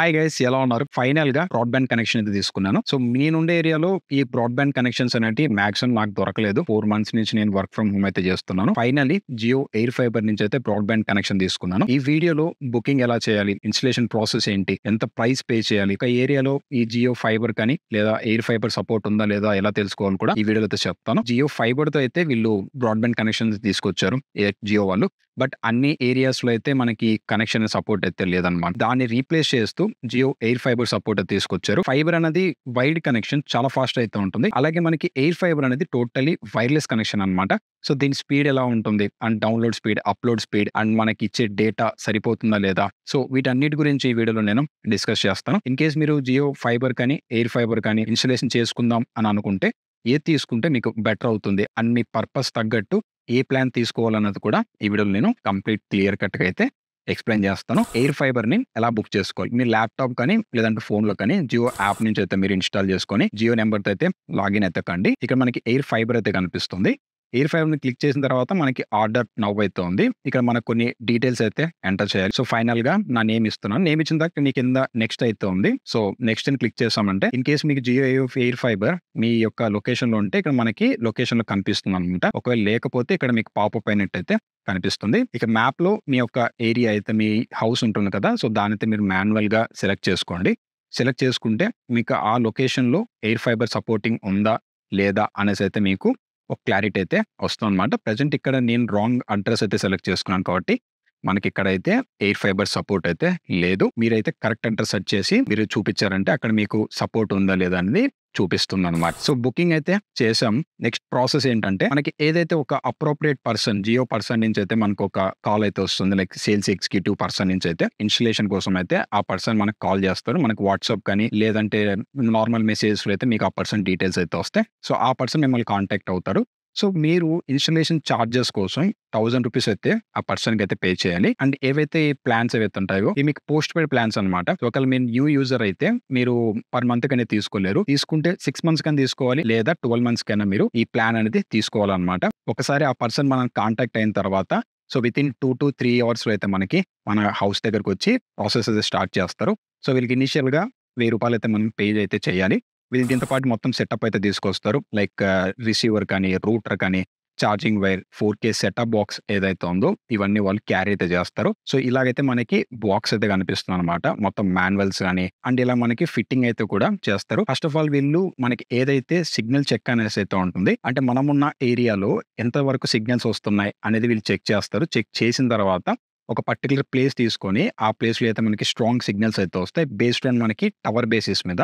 hi guys ఎలా ఉన్నారు final గా బ్రాడ్బ్యాండ్ కనెక్షన్ అయితే తీసుకున్నాను సో నేనుండే ఏరియాలో ఈ బ్రాడ్బ్యాండ్ కనెక్షన్స్ అనేవి మాక్సిమం నాకు దొరకలేదు ఫోర్ మంత్స్ నుంచి నేను వర్క్ ఫ్రమ్ హోమ్ అయితే చేస్తున్నాను ఫైనల్లీ జియో ఎయిర్ ఫైబర్ నుంచి అయితే బ్రాడ్బ్యాండ్ కనెక్షన్ తీసుకున్నాను ఈ వీడియోలో బుకింగ్ ఎలా చేయాలి ఇన్స్టలేషన్ ప్రాసెస్ ఏంటి ఎంత ప్రైస్ పే చేయాలి ఒక ఏరియాలో ఈ జియో ఫైబర్ కానీ లేదా ఎయిర్ ఫైబర్ సపోర్ట్ ఉందా లేదా ఎలా తెలుసుకోవాలని కూడా ఈ వీడియోలో అయితే చెప్తాను జియో ఫైబర్ తో అయితే వీళ్ళు బ్రాడ్బ్యాండ్ కనెక్షన్ తీసుకొచ్చారు జియో వాళ్ళు బట్ అన్ని ఏరియాస్ లో అయితే మనకి కనెక్షన్ సపోర్ట్ అయితే లేదనమాట దాన్ని రీప్లేస్ చేస్తూ జియో ఎయిర్ ఫైబర్ సపోర్ట్ తీసుకొచ్చారు ఫైబర్ అనేది వైడ్ కనెక్షన్ చాలా ఫాస్ట్ అయితే ఉంటుంది అలాగే మనకి ఎయిర్ ఫైబర్ అనేది టోటలీ వైర్లెస్ కనెక్షన్ అనమాట సో దీని స్పీడ్ ఎలా ఉంటుంది and download speed upload speed and మనకి ఇచ్చే డేటా సరిపోతుందా లేదా సో వీటన్నిటి గురించి ఈ వీడియోలో నేను డిస్కస్ చేస్తాను ఇన్ కేస్ మీరు జియో ఫైబర్ కానీ ఎయిర్ ఫైబర్ కానీ ఇన్స్టలేషన్ చేసుకుందాం అని అనుకుంటే ఏది తీసుకుంటే మీకు బెటర్ అవుతుంది అండ్ మీ పర్పస్ తగ్గట్టు ఏ ప్లాన్ తీసుకోవాలన్నది కూడా ఈ వీడియోలో నేను కంప్లీట్ క్లియర్ కట్గా అయితే ఎక్స్ప్లెయిన్ చేస్తాను ఎయిర్ ఫైబర్ని ఎలా బుక్ చేసుకోవాలి మీరు ల్యాప్టాప్ కానీ లేదంటే ఫోన్లో కానీ జియో యాప్ నుంచి అయితే మీరు ఇన్స్టాల్ చేసుకొని జియో నెంబర్తో అయితే లాగిన్ ఎత్తకండి ఇక్కడ మనకి ఎయిర్ ఫైబర్ అయితే కనిపిస్తుంది ఎయిర్ ఫైవ్ ని క్లిక్ చేసిన తర్వాత మనకి ఆర్డర్ నవ్ అవుతుంది ఇక్కడ మనకు కొన్ని డీటెయిల్స్ అయితే ఎంటర్ చేయాలి సో ఫైనల్ గా నా నేమ్ ఇస్తున్నాను నేమ్ ఇచ్చిన తర్వాత మీ కింద నెక్స్ట్ అయితే ఉంది సో నెక్స్ట్ అని క్లిక్ చేస్తామంటే ఇన్ కేసు మీకు జియో ఎయిర్ ఫైబర్ మీ యొక్క లొకేషన్ లో ఉంటే ఇక్కడ మనకి లొకేషన్ లో కనిపిస్తుంది అనమాట ఒకవేళ లేకపోతే ఇక్కడ మీకు పాపప్ అయితే కనిపిస్తుంది ఇక మ్యాప్ లో మీ యొక్క ఏరియా అయితే మీ హౌస్ ఉంటుంది కదా సో దానైతే మీరు మాన్యువల్ గా సెలెక్ట్ చేసుకోండి సెలెక్ట్ చేసుకుంటే మీకు ఆ లొకేషన్లో ఎయిర్ ఫైబర్ సపోర్టింగ్ ఉందా లేదా అనేసి అయితే మీకు ఒక క్లారిటీ అయితే వస్తుంది అనమాట ప్రజెంట్ ఇక్కడ నేను రాంగ్ అడ్రస్ అయితే సెలెక్ట్ చేసుకున్నాను కాబట్టి మనకి ఇక్కడైతే ఎయిర్ ఫైబర్ సపోర్ట్ అయితే లేదు మీరైతే కరెక్ట్ అంటర్ సెర్చ్ చేసి మీరు చూపించారంటే అక్కడ మీకు సపోర్ట్ ఉందా లేదా అనేది చూపిస్తుంది అనమాట సో బుకింగ్ అయితే చేసాం నెక్స్ట్ ప్రాసెస్ ఏంటంటే మనకి ఏదైతే ఒక అప్రోప్రియేట్ పర్సన్ జియో పర్సన్ నుంచి అయితే మనకు ఒక కాల్ అయితే వస్తుంది లైక్ సేల్స్ ఎగ్జిక్యూటివ్ పర్సన్ నుంచి అయితే ఇన్స్టలేషన్ కోసం అయితే ఆ పర్సన్ మనకు కాల్ చేస్తారు మనకు వాట్సాప్ కానీ లేదంటే నార్మల్ మెసేజెస్ అయితే మీకు ఆ పర్సన్ డీటెయిల్స్ అయితే వస్తాయి సో ఆ పర్సన్ మిమ్మల్ని కాంటాక్ట్ అవుతారు సో మీరు ఇన్స్టలేషన్ ఛార్జెస్ కోసం థౌసండ్ రూపీస్ అయితే ఆ పర్సన్ కి అయితే పే చేయాలి అండ్ ఏవైతే ప్లాన్స్ ఏవైతే ఉంటాయో ఇవి మీకు పోస్ట్ పెయిడ్ ప్లాన్స్ అనమాట ఒకవేళ మీరు న్యూ యూజర్ అయితే మీరు పర్ మంత్ కన్నా తీసుకోలేరు తీసుకుంటే సిక్స్ మంత్స్ కన్నా తీసుకోవాలి లేదా ట్వెల్వ్ మంత్స్ కన్నా మీరు ఈ ప్లాన్ అనేది తీసుకోవాలన్నమాట ఒకసారి ఆ పర్సన్ మనం కాంటాక్ట్ అయిన తర్వాత so within two to three అవర్స్లో అయితే మనకి మన హౌస్ దగ్గరకు వచ్చి ప్రాసెస్ అయితే స్టార్ట్ చేస్తారు సో వీళ్ళకి ఇనిషియల్గా వెయ్యి రూపాయలు అయితే మనం పే అయితే చేయాలి దీంతో పాటు మొత్తం సెటప్ అయితే తీసుకొస్తారు లైక్ రిసీవర్ కానీ రూటర్ కానీ charging wire four K setup box ఏదైతే ఉందో ఇవన్నీ వాళ్ళు క్యారీ అయితే చేస్తారు సో ఇలాగైతే మనకి బాక్స్ అయితే కనిపిస్తుంది అనమాట మొత్తం మాన్యువల్స్ కానీ అండ్ ఇలా మనకి ఫిట్టింగ్ అయితే కూడా చేస్తారు ఫస్ట్ ఆఫ్ ఆల్ వీళ్ళు మనకి ఏదైతే సిగ్నల్ చెక్ అనేసి అయితే ఉంటుంది అంటే మనమున్న ఏరియాలో ఎంత వరకు సిగ్నల్స్ వస్తున్నాయి అనేది వీళ్ళు చెక్ చేస్తారు చెక్ చేసిన తర్వాత ఒక పర్టికులర్ ప్లేస్ తీసుకొని ఆ ప్లేస్లో అయితే మనకి స్ట్రాంగ్ సిగ్నల్స్ అయితే వస్తాయి బేస్డ్ అండ్ మనకి టవర్ బేసిస్ మీద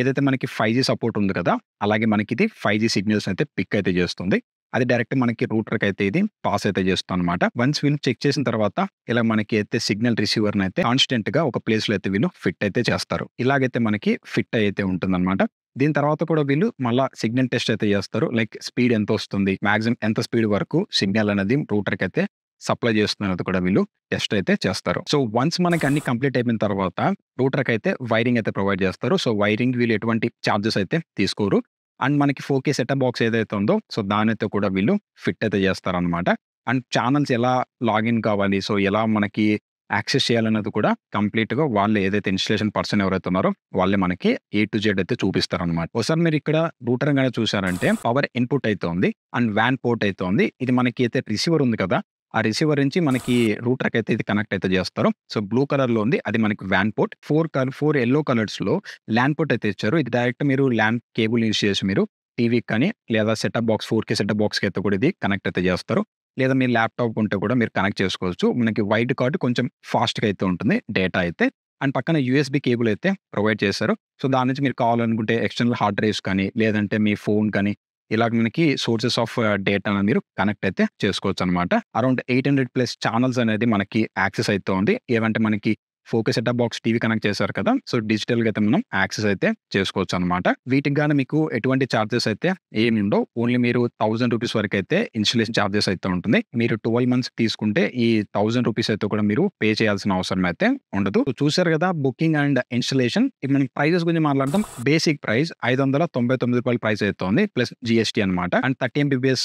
ఏదైతే మనకి ఫైవ్ జీ సపోర్ట్ ఉంది కదా అలాగే మనకి ఇది ఫైవ్ జీ సిగ్నల్స్ అయితే పిక్ అయితే చేస్తుంది అది డైరెక్ట్ మనకి రూటర్కి అయితే ఇది పాస్ అయితే చేస్తుంది అనమాట వన్స్ వీళ్ళు చెక్ చేసిన తర్వాత ఇలా మనకి అయితే సిగ్నల్ రిసీవర్ని అయితే కాన్స్టెంట్ గా ఒక ప్లేస్లో అయితే వీళ్ళు ఫిట్ అయితే చేస్తారు ఇలాగైతే మనకి ఫిట్ అయితే ఉంటుందన్నమాట దీని తర్వాత కూడా వీళ్ళు మళ్ళీ సిగ్నల్ టెస్ట్ అయితే చేస్తారు లైక్ స్పీడ్ ఎంత వస్తుంది మాక్సిమం ఎంత స్పీడ్ వరకు సిగ్నల్ అనేది రూటర్కి అయితే సప్లై చేస్తున్నది కూడా వీళ్ళు టెస్ట్ అయితే చేస్తారు సో వన్స్ మనకి అన్ని కంప్లీట్ అయిపోయిన తర్వాత రూటర్కి అయితే వైరింగ్ అయితే ప్రొవైడ్ చేస్తారు సో వైరింగ్ వీళ్ళు ఎటువంటి ఛార్జెస్ అయితే తీసుకోరు అండ్ మనకి ఫోకే సెటప్ బాక్స్ ఏదైతే ఉందో సో దానితో కూడా వీళ్ళు ఫిట్ అయితే చేస్తారనమాట అండ్ ఛానల్స్ ఎలా లాగిన్ కావాలి సో ఎలా మనకి యాక్సెస్ చేయాలన్నది కూడా కంప్లీట్గా వాళ్ళు ఏదైతే ఇన్స్టలేషన్ పర్సన్ ఎవరైతే ఉన్నారో వాళ్ళే మనకి ఏ టు జెడ్ అయితే చూపిస్తారనమాట ఒకసారి మీరు ఇక్కడ రూటర్ కానీ చూసారంటే పవర్ ఇన్పుట్ అయితే ఉంది అండ్ వ్యాన్ పోర్ట్ అయితే ఉంది ఇది మనకి అయితే రిసీవర్ ఉంది కదా ఆ రిసీవర్ నుంచి మనకి రూటర్కి అయితే ఇది కనెక్ట్ అయితే చేస్తారు సో బ్లూ కలర్లో ఉంది అది మనకి వ్యాన్ port four colour four yellow కలర్స్లో ల్యాండ్ పోర్ట్ అయితే ఇచ్చారు ఇది డైరెక్ట్ మీరు ల్యాండ్ కేబుల్ యూజ్ చేసి మీరు టీవీకి కానీ లేదా setup box four K setup బాక్స్కి అయితే కూడా ఇది కనెక్ట్ అయితే చేస్తారు లేదా మీ ల్యాప్టాప్ ఉంటే కూడా మీరు కనెక్ట్ చేసుకోవచ్చు మనకి వైట్ కార్డు కొంచెం ఫాస్ట్గా అయితే ఉంటుంది డేటా అయితే అండ్ పక్కన యూఎస్బి కేబుల్ అయితే ప్రొవైడ్ చేశారు సో దాని నుంచి మీరు కావాలనుకుంటే ఎక్స్టర్నల్ హార్డ్ డ్రైవ్స్ కానీ లేదంటే మీ ఫోన్ కానీ ఇలా మనకి సోర్సెస్ ఆఫ్ డేటా మీరు కనెక్ట్ అయితే చేసుకోవచ్చు అనమాట around eight hundred plus channels అనేది మనకి యాక్సెస్ అవుతుంది ఉంది ఏవంటే మనకి focus at box TV connect చేశారు కదా సో డిజిటల్ గా అయితే మనం యాక్సెస్ అయితే చేసుకోవచ్చు అనమాట వీటికి గానీ మీకు ఎటువంటి చార్జెస్ అయితే ఏమి ఉండవు ఓన్లీ మీరు థౌసండ్ రూపీస్ వరకు అయితే ఇన్స్టలేషన్ చార్జెస్ అయితే ఉంటుంది మీరు ట్వెల్వ్ మంత్స్ తీసుకుంటే ఈ థౌసండ్ రూపీస్ అయితే కూడా మీరు పే చేయాల్సిన అవసరం అయితే ఉండదు చూసారు కదా బుకింగ్ అండ్ ఇన్స్టలేషన్ మనం ప్రైజెస్ గురించి మాట్లాడతాం బేసిక్ ప్రైస్ ఐదు వందల తొంభై తొమ్మిది రూపాయల ప్రైస్ అయితే ఉంది ప్లస్ జిఎస్టీ అనమాట అండ్ థర్టీ ఎంబీబీఎస్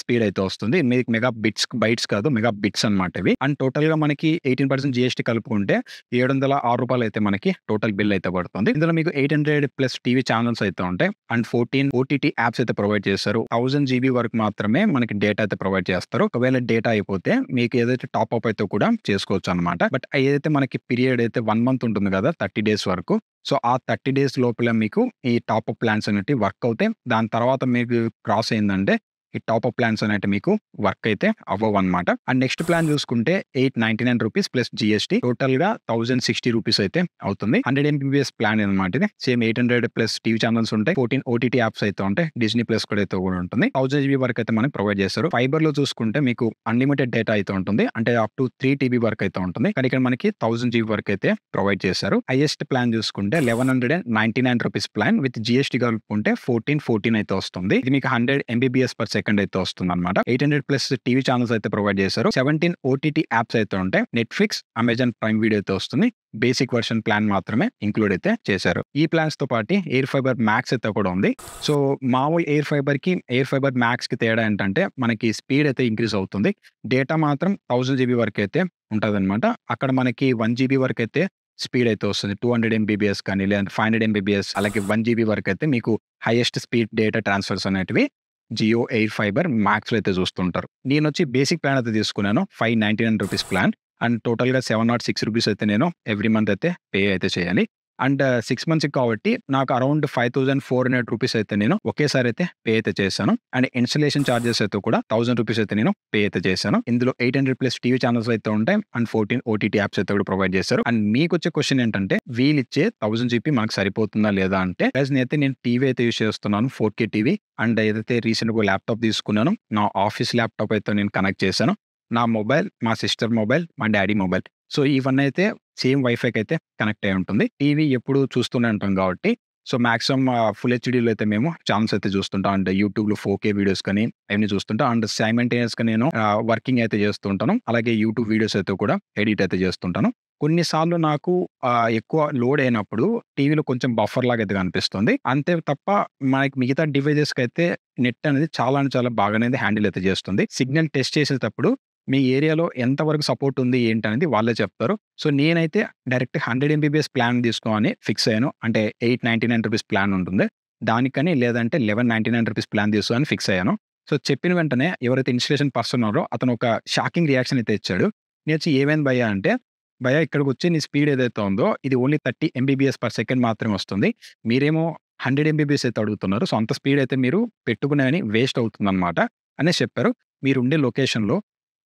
స్పీడ్ అయితే వస్తుంది మీకు మెగా బిట్స్ బైట్స్ కాదు మెగా బిట్స్ అనమాట ఇవి అండ్ టోటల్ గా మనకి ఎయిటీన్ పర్సెంట్ జిఎస్టీ కలుపుకుంటే ఏడు వందల ఆరు రూపాయలు అయితే మనకి టోటల్ బిల్ అయితే పడుతుంది ఇందులో మీకు eight hundred plus TV channels అయితే ఉంటాయి అండ్ ఫోర్టీన్ ఓటీటీ యాప్స్ అయితే ప్రొవైడ్ చేస్తారు థౌసండ్ జీబీ వరకు మాత్రమే మనకి డేటా అయితే ప్రొవైడ్ చేస్తారు ఒకవేళ డేటా అయిపోతే మీకు ఏదైతే టాప్అప్ అయితే కూడా చేసుకోవచ్చు అనమాట బట్ ఏదైతే మనకి పీరియడ్ అయితే వన్ మంత్ ఉంటుంది కదా థర్టీ డేస్ వరకు సో ఆ థర్టీ డేస్ లోపల మీకు ఈ టాప్అప్ ప్లాన్స్ అనేవి వర్క్ అవుతాయి దాని తర్వాత మీకు క్రాస్ అయిందంటే ఈ టాప్ అప్ ప్లాన్స్ అనేవి మీకు వర్క్ అయితే అవ్వవు అనమాట అండ్ నెక్స్ట్ ప్లాన్ చూసుకుంటే eight ninety nine rupees plus GST total గా థౌసండ్ సిక్స్టీ రూపీస్ అయితే అవుతుంది హండ్రెడ్ ఎంబీబీఎస్ ప్లాన్ అనమాట ఇది same eight hundred plus TV channels ఉంటాయి ఫోర్టీన్ ఓటీటీ యాప్స్ అయితే ఉంటాయి డిజ్నీ ప్లస్ కూడా అయితే కూడా ఉంటుంది థౌసండ్ జీబీ వరకు అయితే మనకి ప్రొవైడ్ చేస్తారు ఫైబర్ లో చూసుకుంటే మీకు అన్లిమిటెడ్ డేటా అయితే ఉంటుంది అంటే అప్ టు త్రీ టీబీ వరకు అయితే ఉంటుంది కానీ ఇక్కడ మనకి థౌసండ్ జీబీ వరకు అయితే ప్రొవైడ్ చేస్తారు హైయెస్ట్ ప్లాన్ చూసుకుంటే eleven hundred and ninety nine rupees plan with GST కలుపుకుంటే ఫోర్టీన్ ఫోర్టీన్ అయితే వస్తుంది ఇది మీకు హండ్రెడ్ ఎంబీబీఎస్ పర్ సెకండ్ అయితే వస్తుంది అనమాట eight hundred plus TV channels అయితే ప్రొవైడ్ చేశారు సెవెంటీన్ ఓటీటీ యాప్స్ అయితే ఉంటాయి నెట్ఫ్లిక్స్ అమెజాన్ ప్రైమ్ వీడియో అయితే వస్తుంది బేసిక్ వర్షన్ ప్లాన్ మాత్రమే ఇంక్లూడ్ అయితే చేశారు ఈ ప్లాన్స్ తో పాటు ఎయిర్ ఫైబర్ మ్యాక్స్ అయితే కూడా ఉంది సో మామూలు ఎయిర్ ఫైబర్ కి ఎయిర్ ఫైబర్ మ్యాక్స్ కి తేడా ఏంటంటే మనకి స్పీడ్ అయితే ఇంక్రీజ్ అవుతుంది డేటా మాత్రం థౌసండ్ జీబీ వరకు అయితే ఉంటుంది అనమాట అక్కడ మనకి వన్ జీబీ వరకు అయితే స్పీడ్ అయితే వస్తుంది టూ హండ్రెడ్ ఎంబీబీఎస్ కానీ లేదంటే ఫైవ్ హండ్రెడ్ ఎంబీబీఎస్ అలాగే వన్ జీబీ వరకు అయితే మీకు హైయెస్ట్ స్పీడ్ డేటా ట్రాన్స్ఫర్స్ అనేటివి జియో ఎయిర్ ఫైబర్ మ్యాక్స్లో అయితే చూస్తుంటారు నేను వచ్చి బేసిక్ ప్లాన్ అయితే తీసుకున్నాను five ninety nine rupees plan and టోటల్గా సెవెన్ నాట్ సిక్స్ రూపీస్ అయితే నేను ఎవ్రీ మంత్ అయితే పే అయితే చేయాలి అండ్ సిక్స్ మంత్స్ కాబట్టి నాకు around five thousand four hundred rupees అయితే నేను ఒకేసారి అయితే పే అయితే చేశాను అండ్ ఇన్స్టలేషన్ చార్జెస్ అయితే కూడా థౌసండ్ రూపీస్ అయితే నేను పే అయితే చేశాను ఇందులో eight hundred plus TV channels అయితే ఉంటాయి అండ్ ఫోర్టీన్ ఓటీటీ యాప్స్ అయితే కూడా ప్రొవైడ్ చేశారు అండ్ మీకు వచ్చే క్వశ్చన్ ఏంటంటే వీళ్ళు ఇచ్చే థౌసండ్ జీపీ మాకు సరిపోతుందా లేదా అంటే ప్లస్ నేనైతే నేను టీవీ అయితే యూస్ చేస్తున్నాను ఫోర్ కే టీవీ అండ్ ఏదైతే రీసెంట్గా ల్యాప్టాప్ తీసుకున్నాను నా ఆఫీస్ ల్యాప్టాప్ అయితే నేను కనెక్ట్ చేశాను నా మొబైల్ మా సిస్టర్ మొబైల్ మా డాడీ మొబైల్ సో ఇవన్నీ అయితే సేమ్ వైఫైకి అయితే కనెక్ట్ అయి ఉంటుంది టీవీ ఎప్పుడు చూస్తూనే ఉంటాం కాబట్టి సో మాక్సిమం ఫుల్ హెచ్డీలో అయితే మేము ఛానల్స్ అయితే చూస్తుంటాం అండ్ యూట్యూబ్లో ఫోర్ కే వీడియోస్ కానీ అవన్నీ చూస్తుంటాం అండ్ సైమెంటేనియస్గా నేను వర్కింగ్ అయితే చేస్తుంటాను అలాగే యూట్యూబ్ వీడియోస్ అయితే కూడా ఎడిట్ అయితే చేస్తుంటాను కొన్నిసార్లు నాకు ఎక్కువ లోడ్ అయినప్పుడు టీవీలో కొంచెం బఫర్ లాగా అయితే కనిపిస్తుంది అంతే తప్ప మనకి మిగతా డివైజెస్కి అయితే నెట్ అనేది చాలా చాలా బాగానే హ్యాండిల్ అయితే చేస్తుంది సిగ్నల్ టెస్ట్ చేసేటప్పుడు మీ ఏరియాలో ఎంతవరకు సపోర్ట్ ఉంది ఏంటి అనేది వాళ్ళే చెప్తారు సో నేనైతే డైరెక్ట్ హండ్రెడ్ ఎంబీబీఎస్ ప్లాన్ తీసుకోమని ఫిక్స్ అయ్యాను అంటే eight ninety nine rupees plan ఉంటుంది దానికని లేదంటే eleven ninety nine rupees plan తీసుకోవాలని ఫిక్స్ అయ్యాను సో చెప్పిన వెంటనే ఎవరైతే ఇన్స్టలేషన్ పర్సన్ ఉన్నారో అతను ఒక షాకింగ్ రియాక్షన్ అయితే ఇచ్చాడు నేను వచ్చి ఏమైంది భయ అంటే భయ ఇక్కడికి వచ్చి నీ స్పీడ్ ఏదైతే ఉందో ఇది only thirty Mbps per second మాత్రమే వస్తుంది మీరేమో హండ్రెడ్ ఎంబీబీఎస్ అయితే అడుగుతున్నారు సో అంత స్పీడ్ అయితే మీరు పెట్టుకునే వేస్ట్ అవుతుందన్నమాట అనేసి చెప్పారు మీరుండే లొకేషన్లో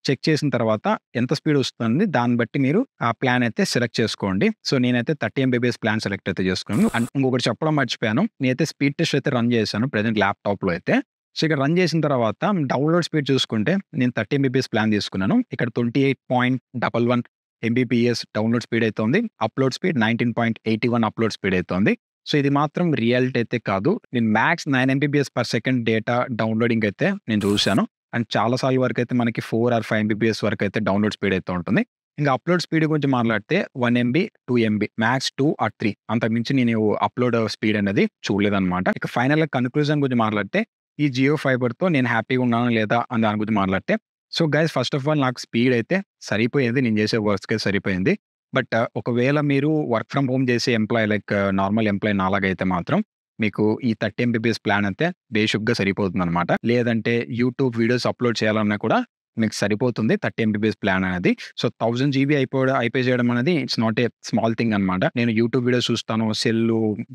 చెక్ చేసిన తర్వాత ఎంత స్పీడ్ వస్తుంది దాన్ని బట్టి మీరు ఆ ప్లాన్ అయితే సెలెక్ట్ చేసుకోండి సో నేనైతే థర్టీ ఎంబీబీఎస్ ప్లాన్ సెలెక్ట్ అయితే చేసుకున్నాను అండ్ ఇంకొకటి చెప్పడం మర్చిపోయాను నేనైతే స్పీడ్ టెస్ట్ అయితే రన్ చేశాను ప్రజెంట్ ల్యాప్టాప్లో అయితే సో ఇక్కడ రన్ చేసిన తర్వాత డౌన్లోడ్ స్పీడ్ చూసుకుంటే నేను థర్టీ ఎంబీబీఎస్ ప్లాన్ తీసుకున్నాను ఇక్కడ twenty eight point double one Mbps download speed అవుతుంది upload speed nineteen point eighty one upload speed అవుతుంది సో ఇది మాత్రం రియాలిటీ అయితే కాదు నేను max nine Mbps per second data downloading అయితే నేను చూశాను అండ్ చాలా సార్లు వరకు అయితే మనకి ఫోర్ ఆర్ ఫైవ్ ఎంబీబీఎస్ వరకు అయితే డౌన్లోడ్ స్పీడ్ అయితే ఉంటుంది ఇంకా అప్లోడ్ స్పీడ్ గురించి మాట్లాడితే one MB two MB max two or three అంతకుమించి నేను అప్లోడ్ స్పీడ్ అనేది చూడలేదన్నమాట ఇక ఫైనల్ కన్క్లూజన్ గురించి మాట్లాడితే ఈ జియో ఫైబర్తో నేను హ్యాపీగా ఉన్నాను లేదా అని దాని గురించి మాట్లాడితే so guys first of all నాకు స్పీడ్ అయితే సరిపోయింది నేను చేసే అయితే సరిపోయింది బట్ ఒకవేళ మీరు వర్క్ ఫ్రమ్ హోమ్ చేసే ఎంప్లాయీ లైక్ నార్మల్ ఎంప్లాయీ నాలాగైతే మాత్రం మీకు ఈ థర్టీ ఎంబీబీఎస్ ప్లాన్ అయితే బేషుగ్గా సరిపోతుంది అనమాట లేదంటే యూట్యూబ్ వీడియోస్ అప్లోడ్ చేయాలన్నా కూడా మీకు సరిపోతుంది థర్టీ ఎంబీబీఎస్ ప్లాన్ అనేది సో థౌసండ్ జీబీ అయిపోయి అయిపోయి చేయడం అనేది it's not a small thing అనమాట నేను యూట్యూబ్ వీడియోస్ చూస్తాను సెల్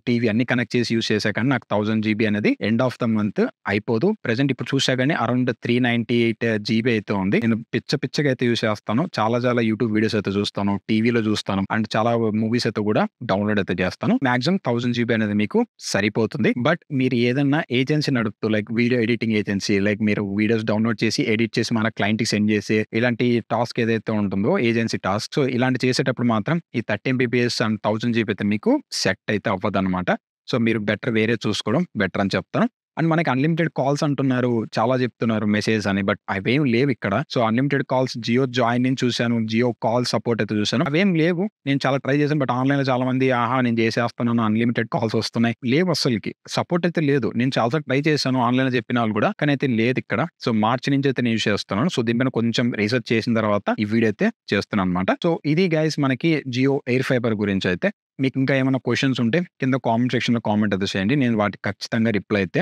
టీవీ అన్ని కనెక్ట్ చేసి యూస్ చేసా కానీ నాకు థౌసండ్ జీబీ అనేది ఎండ్ ఆఫ్ ద మంత్ అయిపోదు ప్రెసెంట్ ఇప్పుడు చూసా కానీ around three ninety eight GB అయితే ఉంది నేను పిచ్చ పిచ్చగా అయితే యూస్ చేస్తాను చాలా చాలా యూట్యూబ్ వీడియోస్ అయితే చూస్తాను టీవీలో చూస్తాను అండ్ చాలా మూవీస్ అయితే కూడా డౌన్లోడ్ అయితే చేస్తాను మాక్సిమం థౌసండ్ జీబీ అనేది మీకు సరిపోతుంది బట్ మీరు ఏదన్నా ఏజెన్సీ నడుపుతూ like video editing agency like మీరు వీడియోస్ డౌన్లోడ్ చేసి ఎడిట్ చేసి మన క్లైంట్ క్లయింట్కి సెండ్ చేసి ఇలాంటి టాస్క్ ఏదైతే ఉంటుందో ఏజెన్సీ టాస్క్ సో ఇలాంటి చేసేటప్పుడు మాత్రం ఈ thirty Mbps and thousand GB అయితే మీకు సెట్ అయితే అవ్వదు అనమాట సో మీరు బెటర్ వేరే చూసుకోవడం బెటర్ అని చెప్తాను అండ్ మనకి అన్లిమిటెడ్ కాల్స్ అంటున్నారు చాలా చెప్తున్నారు మెసేజ్ అని బట్ అవేం లేవు ఇక్కడ so unlimited calls Jio join నేను చూశాను జియో కాల్ సపోర్ట్ అయితే చూశాను అవేం లేవు నేను చాలా ట్రై చేశాను బట్ ఆన్లైన్లో చాలా మంది ఆహా నేను చేసేస్తున్నాను అన్లిమిటెడ్ కాల్స్ వస్తున్నాయి లేవు అసలుకి సపోర్ట్ అయితే లేదు నేను సార్ ట్రై చేశాను ఆన్లైన్లో చెప్పిన వాళ్ళు కూడా కానీ అయితే లేదు ఇక్కడ సో మార్చి నుంచి అయితే నేను చేస్తున్నాను సో దీనిపైన కొంచెం రీసెర్చ్ చేసిన తర్వాత ఈ వీడియో అయితే చేస్తున్నాను అనమాట సో ఇది గైస్ మనకి జియో ఎయిర్ ఫైబర్ గురించి అయితే మీకు ఇంకా ఏమైనా క్వశ్చన్స్ ఉంటే కింద కామెంట్ సెక్షన్లో కామెంట్ అయితే చేయండి నేను వాటికి ఖచ్చితంగా రిప్లై అయితే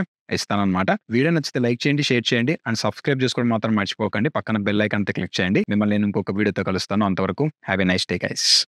అనమాట వీడియో నచ్చితే లైక్ చేయండి షేర్ చేయండి అండ్ సబ్స్క్రైబ్ చేసుకోవడం మాత్రం మర్చిపోకండి పక్కన బెల్ అంతా క్లిక్ చేయండి మిమ్మల్ని నేను ఇంకొక వీడియోతో కలుస్తాను అంతవరకు హ్యావీ నైస్ టే గైస్